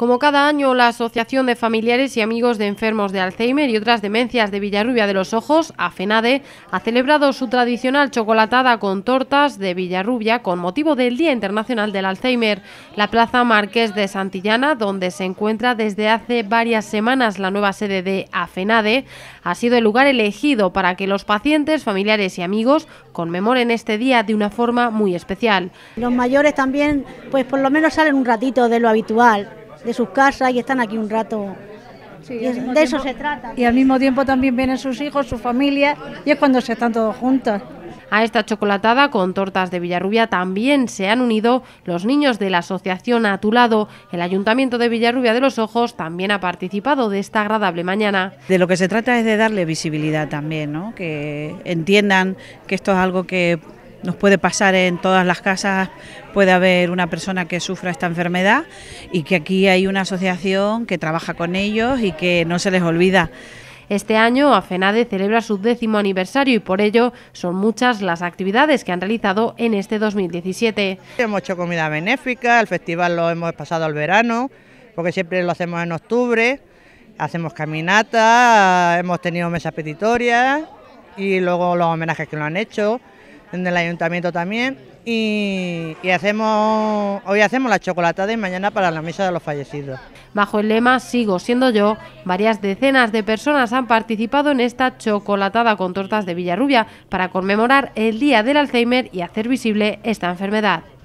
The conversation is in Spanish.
Como cada año, la Asociación de Familiares y Amigos de Enfermos de Alzheimer y otras demencias de Villarrubia de los Ojos, AFENADE, ha celebrado su tradicional chocolatada con tortas de Villarrubia con motivo del Día Internacional del Alzheimer. La Plaza Marqués de Santillana, donde se encuentra desde hace varias semanas la nueva sede de AFENADE, ha sido el lugar elegido para que los pacientes, familiares y amigos conmemoren este día de una forma muy especial. Los mayores también, pues por lo menos salen un ratito de lo habitual de sus casas y están aquí un rato. de eso se trata. Y al mismo tiempo también vienen sus hijos, su familia, y es cuando se están todos juntos. A esta chocolatada con tortas de Villarrubia también se han unido los niños de la asociación A tu lado. El Ayuntamiento de Villarrubia de los Ojos también ha participado de esta agradable mañana. De lo que se trata es de darle visibilidad también, ¿no? que entiendan que esto es algo que nos puede pasar en todas las casas, puede haber una persona que sufra esta enfermedad y que aquí hay una asociación que trabaja con ellos y que no se les olvida. Este año AFENADE celebra su décimo aniversario y por ello son muchas las actividades que han realizado en este 2017. Hemos hecho comida benéfica, el festival lo hemos pasado al verano, porque siempre lo hacemos en octubre, hacemos caminatas, hemos tenido mesas petitorias y luego los homenajes que lo han hecho en el ayuntamiento también. Y, y, hacemos hoy hacemos la chocolatada y mañana para la Mesa de los fallecidos. Bajo el lema Sigo siendo yo, varias decenas de personas han participado en esta chocolatada con tortas de Villarrubia para conmemorar el Día del Alzheimer y hacer visible esta enfermedad.